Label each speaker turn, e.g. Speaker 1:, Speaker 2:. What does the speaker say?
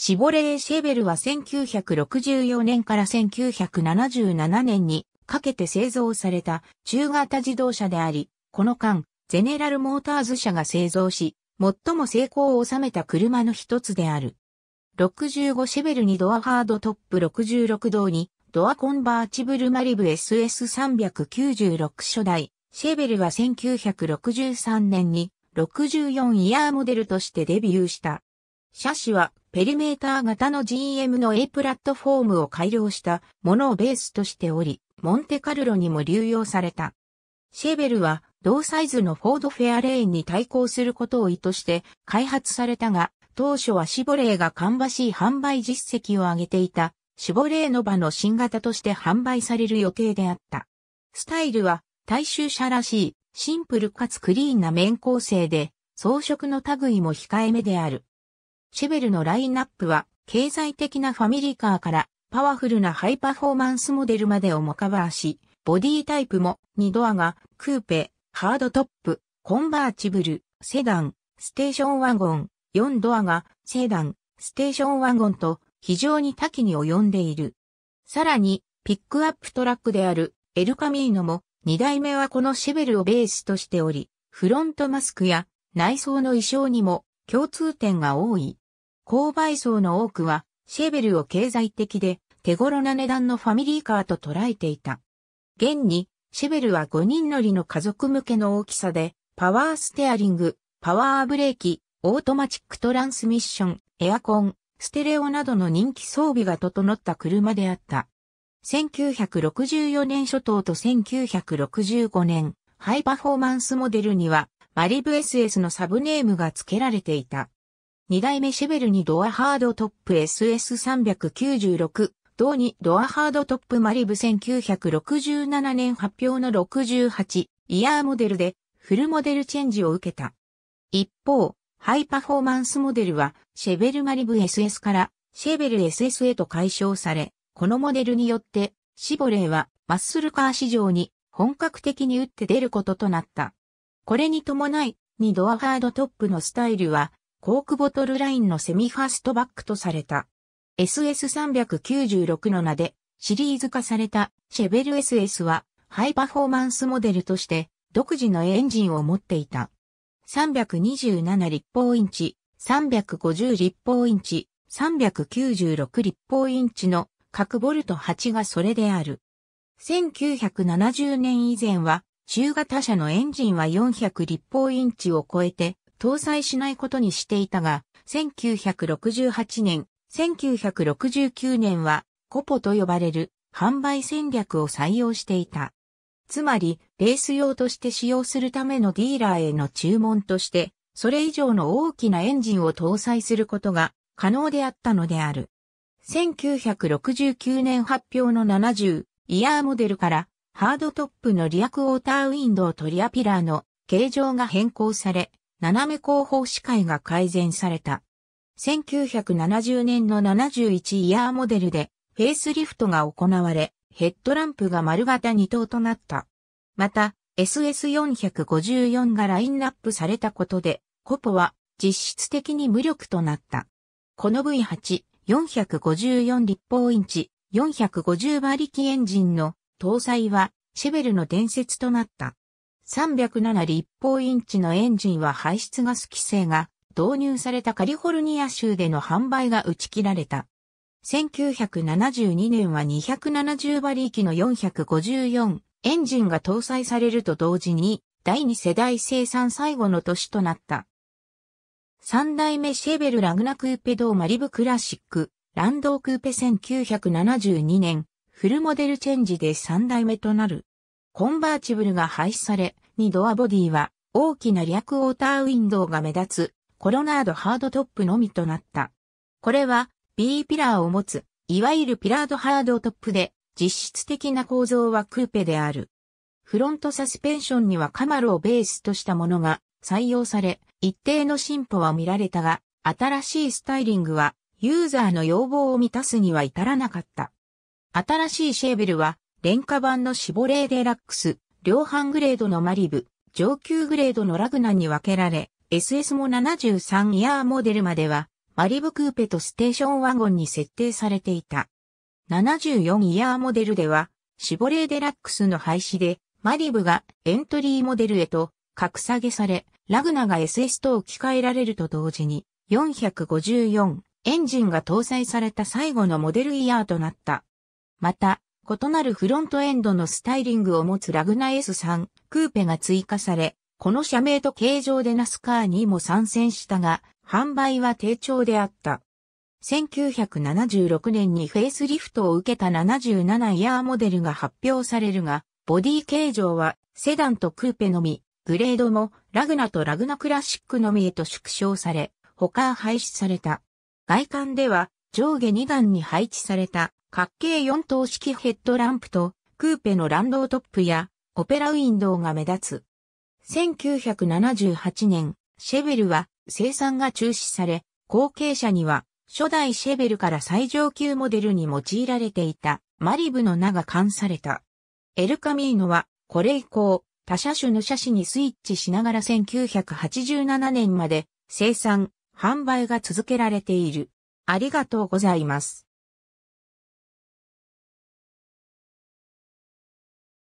Speaker 1: シボレー・シェベルは1964年から1977年にかけて製造された中型自動車であり、この間、ゼネラル・モーターズ社が製造し、最も成功を収めた車の一つである。65シェベルにドアハードトップ66道に、ドアコンバーチブルマリブ SS396 初代、シェベルは1963年に64イヤーモデルとしてデビューした。車種はペリメーター型の GM の A プラットフォームを改良したものをベースとしており、モンテカルロにも流用された。シェベルは同サイズのフォードフェアレーンに対抗することを意図して開発されたが、当初はシボレーが芳しい販売実績を上げていた、シボレーノバの新型として販売される予定であった。スタイルは大衆車らしい、シンプルかつクリーンな面構成で、装飾の類も控えめである。シェベルのラインナップは、経済的なファミリーカーから、パワフルなハイパフォーマンスモデルまでをもカバーし、ボディタイプも2ドアが、クーペ、ハードトップ、コンバーチブル、セダン、ステーションワゴン、4ドアが、セダン、ステーションワゴンと、非常に多岐に及んでいる。さらに、ピックアップトラックである、エルカミーノも、2代目はこのシェベルをベースとしており、フロントマスクや内装の衣装にも共通点が多い。購買層の多くは、シェベルを経済的で手頃な値段のファミリーカーと捉えていた。現に、シェベルは5人乗りの家族向けの大きさで、パワーステアリング、パワーブレーキ、オートマチックトランスミッション、エアコン、ステレオなどの人気装備が整った車であった。1964年初頭と1965年、ハイパフォーマンスモデルには、マリブ SS のサブネームが付けられていた。二代目シェベルにドアハードトップ SS396、同にドアハードトップマリブ1967年発表の68イヤーモデルでフルモデルチェンジを受けた。一方、ハイパフォーマンスモデルはシェベルマリブ SS からシェベル SS へと解消され、このモデルによってシボレーはマッスルカー市場に本格的に打って出ることとなった。これに伴い、2ドアハードトップのスタイルは、コークボトルラインのセミファーストバックとされた。SS396 の名でシリーズ化されたシェベル SS はハイパフォーマンスモデルとして独自のエンジンを持っていた。327立方インチ、350立方インチ、396立方インチの各ボルト8がそれである。1970年以前は中型車のエンジンは400立方インチを超えて搭載しないことにしていたが、1968年、1969年はコポと呼ばれる販売戦略を採用していた。つまり、レース用として使用するためのディーラーへの注文として、それ以上の大きなエンジンを搭載することが可能であったのである。1969年発表の70イヤーモデルからハードトップのリアクォーターウィンドウとリアピラーの形状が変更され、斜め後方視界が改善された。1970年の71イヤーモデルでフェイスリフトが行われ、ヘッドランプが丸型2灯となった。また、SS454 がラインナップされたことで、コポは実質的に無力となった。この V8、454立方インチ、450馬力エンジンの搭載はシェベルの伝説となった。307立方インチのエンジンは排出ガス規制が導入されたカリフォルニア州での販売が打ち切られた。1972年は270馬力の454エンジンが搭載されると同時に第2世代生産最後の年となった。3代目シェベルラグナクーペドーマリブクラシックランドークーペ1972年フルモデルチェンジで3代目となる。コンバーチブルが廃止され、2ドアボディは大きな略オーターウィンドウが目立つコロナードハードトップのみとなった。これは B ピラーを持つ、いわゆるピラードハードトップで、実質的な構造はクーペである。フロントサスペンションにはカマロをベースとしたものが採用され、一定の進歩は見られたが、新しいスタイリングはユーザーの要望を満たすには至らなかった。新しいシェーベルは、廉価版のシボレーデラックス、量販グレードのマリブ、上級グレードのラグナに分けられ、SS も73イヤーモデルまでは、マリブクーペとステーションワゴンに設定されていた。74イヤーモデルでは、シボレーデラックスの廃止で、マリブがエントリーモデルへと格下げされ、ラグナが SS と置き換えられると同時に、454エンジンが搭載された最後のモデルイヤーとなった。また、異なるフロントエンドのスタイリングを持つラグナ S3 クーペが追加され、この社名と形状でナスカーにも参戦したが、販売は低調であった。1976年にフェイスリフトを受けた77イヤーモデルが発表されるが、ボディ形状はセダンとクーペのみ、グレードもラグナとラグナクラシックのみへと縮小され、他廃止された。外観では上下2段に配置された角形4等式ヘッドランプとクーペのランドトップやオペラウィンドウが目立つ。1978年、シェベルは生産が中止され、後継者には初代シェベルから最上級モデルに用いられていたマリブの名が冠された。エルカミーノはこれ以降、他車種の車種にスイッチしながら1987年まで生産、販売が続けられている。ありがとうございます。